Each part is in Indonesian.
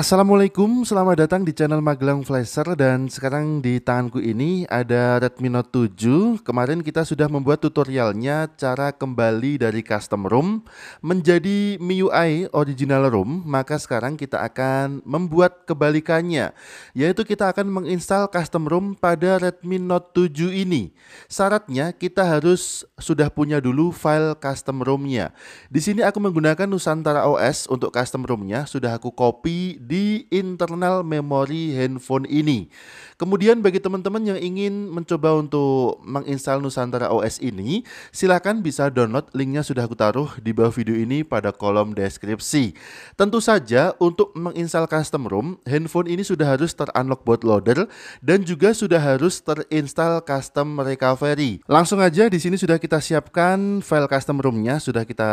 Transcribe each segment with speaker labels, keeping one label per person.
Speaker 1: Assalamualaikum, selamat datang di channel Magelang Flasher dan sekarang di tanganku ini ada Redmi Note 7 kemarin kita sudah membuat tutorialnya cara kembali dari custom room menjadi MIUI original room maka sekarang kita akan membuat kebalikannya yaitu kita akan menginstal custom room pada Redmi Note 7 ini syaratnya kita harus sudah punya dulu file custom roomnya di sini aku menggunakan Nusantara OS untuk custom roomnya sudah aku copy di internal memori handphone ini. Kemudian bagi teman-teman yang ingin mencoba untuk menginstal Nusantara OS ini, silahkan bisa download linknya sudah aku taruh di bawah video ini pada kolom deskripsi. Tentu saja untuk menginstal custom ROM, handphone ini sudah harus terunlock bootloader dan juga sudah harus terinstall custom recovery. Langsung aja di sini sudah kita siapkan file custom ROM-nya, sudah kita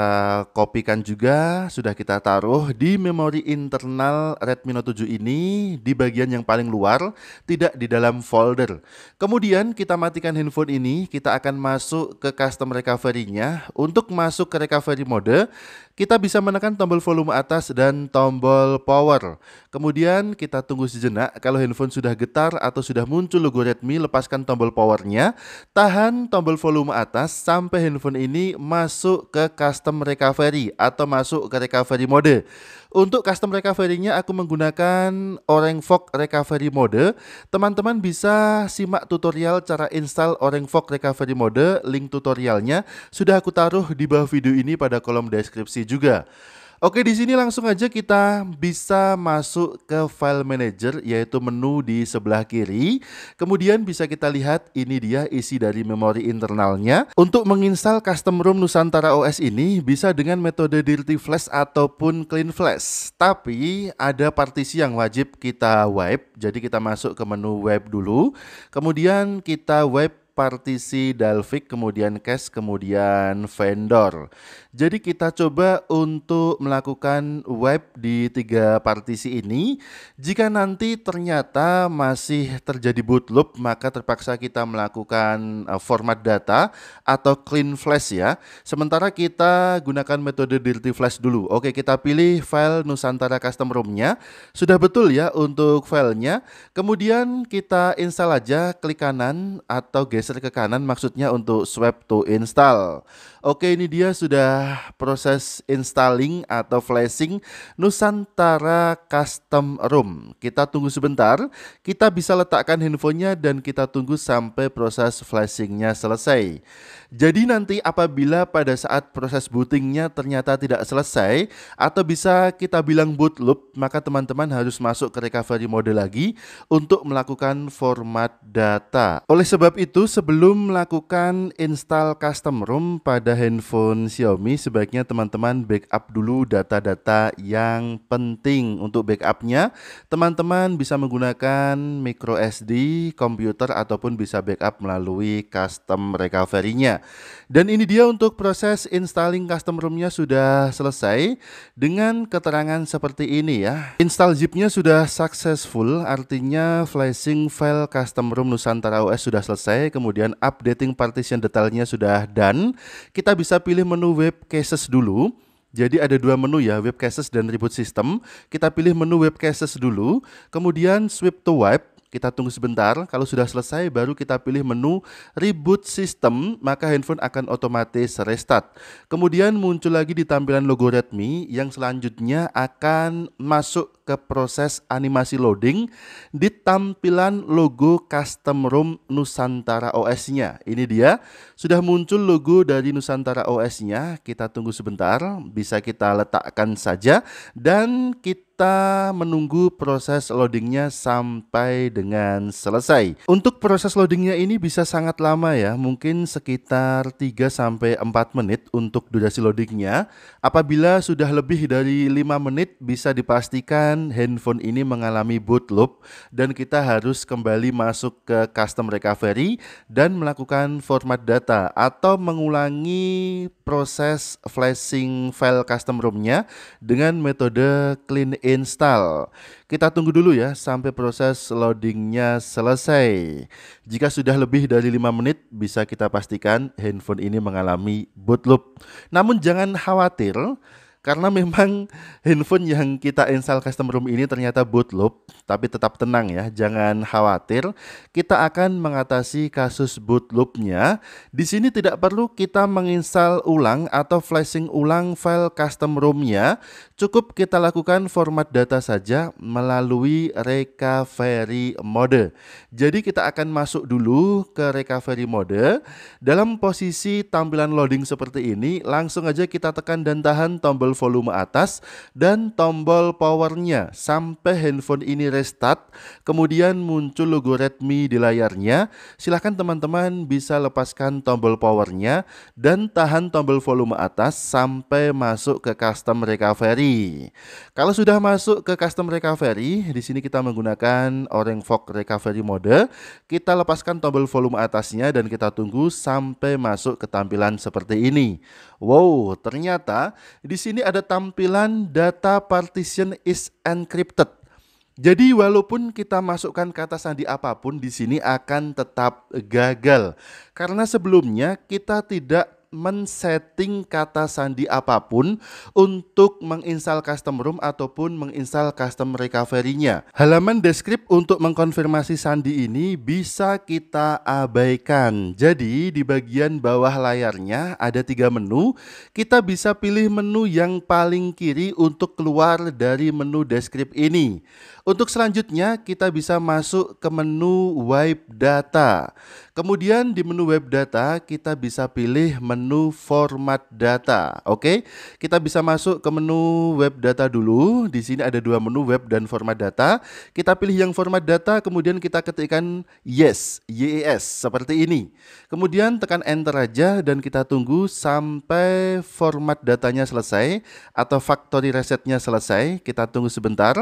Speaker 1: kopikan juga, sudah kita taruh di memori internal Redmi Note 7 ini di bagian yang paling luar, tidak di dalam folder. Kemudian kita matikan handphone ini, kita akan masuk ke custom recovery-nya. Untuk masuk ke recovery mode, kita bisa menekan tombol volume atas dan tombol power. Kemudian kita tunggu sejenak, kalau handphone sudah getar atau sudah muncul logo Redmi, lepaskan tombol powernya, tahan tombol volume atas sampai handphone ini masuk ke custom recovery atau masuk ke recovery mode. Untuk custom recovery-nya aku aku menggunakan Fog Recovery Mode. Teman-teman bisa simak tutorial cara install Fog Recovery Mode, link tutorialnya sudah aku taruh di bawah video ini pada kolom deskripsi juga. Oke, di sini langsung aja kita bisa masuk ke file manager yaitu menu di sebelah kiri. Kemudian bisa kita lihat ini dia isi dari memori internalnya. Untuk menginstal custom room Nusantara OS ini bisa dengan metode dirty flash ataupun clean flash. Tapi ada partisi yang wajib kita wipe. Jadi kita masuk ke menu wipe dulu. Kemudian kita wipe partisi Dalvik, kemudian cache, kemudian vendor. Jadi kita coba untuk melakukan web di tiga partisi ini. Jika nanti ternyata masih terjadi boot loop, maka terpaksa kita melakukan eh, format data atau clean flash ya. Sementara kita gunakan metode dirty flash dulu. Oke, kita pilih file Nusantara custom ROM-nya. Sudah betul ya untuk filenya. Kemudian kita install aja, klik kanan atau geser ke kanan maksudnya untuk swap to install. Oke, ini dia sudah adalah proses installing atau flashing Nusantara Custom Room. Kita tunggu sebentar, kita bisa letakkan handphonenya dan kita tunggu sampai proses flashingnya selesai. Jadi nanti apabila pada saat proses bootingnya ternyata tidak selesai atau bisa kita bilang boot loop, maka teman-teman harus masuk ke recovery mode lagi untuk melakukan format data. Oleh sebab itu, sebelum melakukan install custom ROM pada handphone Xiaomi, sebaiknya teman-teman backup dulu data-data yang penting. Untuk backupnya, teman-teman bisa menggunakan micro SD, komputer, ataupun bisa backup melalui custom recovery-nya. Dan ini dia untuk proses installing custom rom sudah selesai dengan keterangan seperti ini ya. Install zipnya sudah successful, artinya flashing file custom ROM Nusantara OS sudah selesai, kemudian updating partition detailnya sudah done. Kita bisa pilih menu web cases dulu. Jadi ada dua menu ya, web cases dan reboot system. Kita pilih menu web cases dulu, kemudian swipe to wipe kita tunggu sebentar. Kalau sudah selesai, baru kita pilih menu reboot system, maka handphone akan otomatis restart. Kemudian muncul lagi di tampilan logo Redmi yang selanjutnya akan masuk ke proses animasi loading di tampilan logo custom room Nusantara OS-nya. Ini dia, sudah muncul logo dari Nusantara OS-nya. Kita tunggu sebentar, bisa kita letakkan saja dan kita kita menunggu proses loadingnya sampai dengan selesai. Untuk proses loadingnya ini bisa sangat lama ya, mungkin sekitar 3 sampai 4 menit untuk durasi loadingnya. Apabila sudah lebih dari 5 menit bisa dipastikan handphone ini mengalami boot loop dan kita harus kembali masuk ke custom recovery dan melakukan format data atau mengulangi proses flashing file custom roomnya dengan metode clean install. Kita tunggu dulu ya sampai proses loadingnya selesai. Jika sudah lebih dari 5 menit, bisa kita pastikan handphone ini mengalami boot loop. Namun jangan khawatir, karena memang handphone yang kita install custom ROM ini ternyata bootloop, tapi tetap tenang ya, jangan khawatir. Kita akan mengatasi kasus bootloopnya. Di sini tidak perlu kita menginstal ulang atau flashing ulang file custom rom cukup kita lakukan format data saja melalui recovery mode. Jadi kita akan masuk dulu ke recovery mode. Dalam posisi tampilan loading seperti ini, langsung aja kita tekan dan tahan tombol volume atas dan tombol powernya sampai handphone ini restart. Kemudian muncul logo Redmi di layarnya. Silahkan teman-teman bisa lepaskan tombol powernya dan tahan tombol volume atas sampai masuk ke custom recovery. Kalau sudah masuk ke custom recovery, di sini kita menggunakan Orange Fog recovery mode. Kita lepaskan tombol volume atasnya dan kita tunggu sampai masuk ke tampilan seperti ini. Wow, ternyata di sini ada tampilan data partition is encrypted. Jadi walaupun kita masukkan kata sandi apapun di sini akan tetap gagal. Karena sebelumnya kita tidak men-setting kata sandi apapun untuk menginstal custom room ataupun menginstal custom recovery-nya. Halaman deskrip untuk mengkonfirmasi sandi ini bisa kita abaikan. Jadi di bagian bawah layarnya ada tiga menu. Kita bisa pilih menu yang paling kiri untuk keluar dari menu deskrip ini. Untuk selanjutnya kita bisa masuk ke menu wipe data. Kemudian di menu web data kita bisa pilih menu format data. Oke, kita bisa masuk ke menu web data dulu. Di sini ada dua menu web dan format data. Kita pilih yang format data, kemudian kita ketikkan yes, yes seperti ini. Kemudian tekan enter aja dan kita tunggu sampai format datanya selesai atau factory resetnya selesai. Kita tunggu sebentar.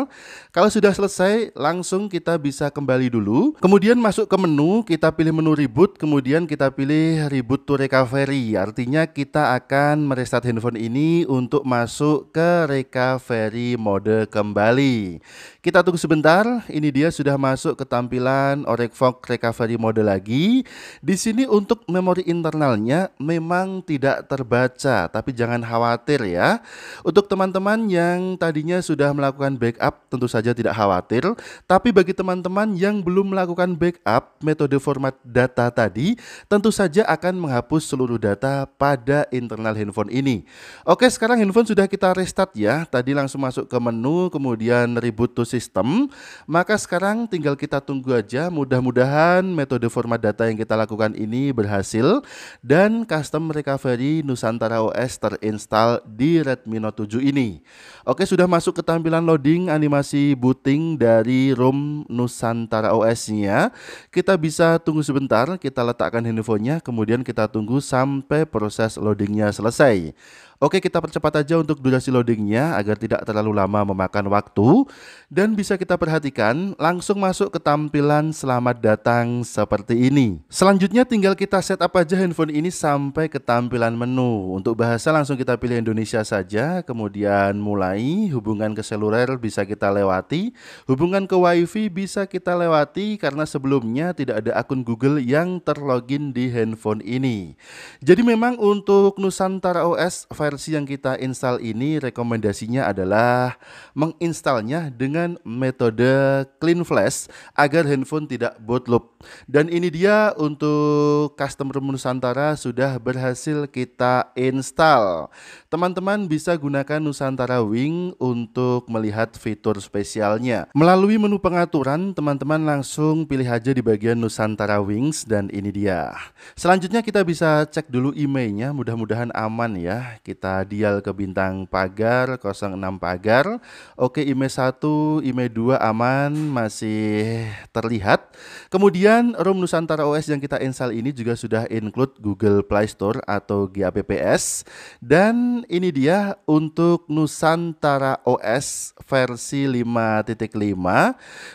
Speaker 1: Kalau sudah selesai, langsung kita bisa kembali dulu. Kemudian masuk ke menu, kita pilih menu reboot, kemudian kita pilih reboot to recovery. Artinya kita akan merestart handphone ini untuk masuk ke recovery mode kembali. Kita tunggu sebentar, ini dia sudah masuk ke tampilan Orec recovery mode lagi. Di sini untuk memori internalnya memang tidak terbaca, tapi jangan khawatir ya. Untuk teman-teman yang tadinya sudah melakukan backup, tentu saja tidak khawatir khawatir, tapi bagi teman-teman yang belum melakukan backup metode format data tadi, tentu saja akan menghapus seluruh data pada internal handphone ini. Oke, sekarang handphone sudah kita restart ya. Tadi langsung masuk ke menu, kemudian reboot to system. Maka sekarang tinggal kita tunggu aja. Mudah-mudahan metode format data yang kita lakukan ini berhasil dan custom recovery Nusantara OS terinstall di Redmi Note 7 ini. Oke, sudah masuk ke tampilan loading animasi booting browsing dari Rom Nusantara OS-nya. Kita bisa tunggu sebentar, kita letakkan handphonenya, kemudian kita tunggu sampai proses loadingnya selesai. Oke, kita percepat aja untuk durasi loadingnya agar tidak terlalu lama memakan waktu. Dan bisa kita perhatikan, langsung masuk ke tampilan selamat datang seperti ini. Selanjutnya tinggal kita setup aja handphone ini sampai ke tampilan menu. Untuk bahasa langsung kita pilih Indonesia saja, kemudian mulai, hubungan ke seluler bisa kita lewati, hubungan ke wifi bisa kita lewati karena sebelumnya tidak ada akun Google yang terlogin di handphone ini. Jadi memang untuk Nusantara OS versi yang kita install ini rekomendasinya adalah menginstalnya dengan metode clean flash agar handphone tidak boot loop. Dan ini dia untuk customer Nusantara sudah berhasil kita install. Teman-teman bisa gunakan Nusantara Wing untuk melihat fitur spesialnya. Melalui menu pengaturan, teman-teman langsung pilih aja di bagian Nusantara Wings dan ini dia. Selanjutnya kita bisa cek dulu emailnya, mudah-mudahan aman ya. Kita kita dial ke bintang pagar 06 pagar. Oke, IMEI 1, IMEI 2 aman masih terlihat. Kemudian Room Nusantara OS yang kita install ini juga sudah include Google Play Store atau GAPPS dan ini dia untuk Nusantara OS versi 5.5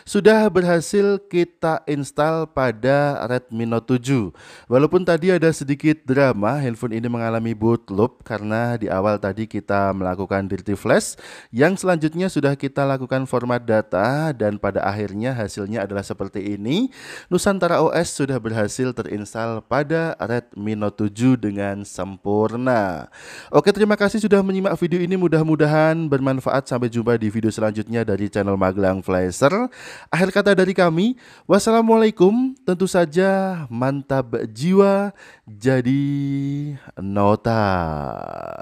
Speaker 1: sudah berhasil kita install pada Redmi Note 7. Walaupun tadi ada sedikit drama, handphone ini mengalami boot loop karena di awal tadi kita melakukan dirty flash, yang selanjutnya sudah kita lakukan format data dan pada akhirnya hasilnya adalah seperti ini. Nusantara OS sudah berhasil terinstal pada Redmi Note 7 dengan sempurna. Oke, terima kasih sudah menyimak video ini. Mudah-mudahan bermanfaat. Sampai jumpa di video selanjutnya dari channel Magelang Flasher. Akhir kata dari kami, wassalamualaikum. Tentu saja mantap jiwa jadi nota.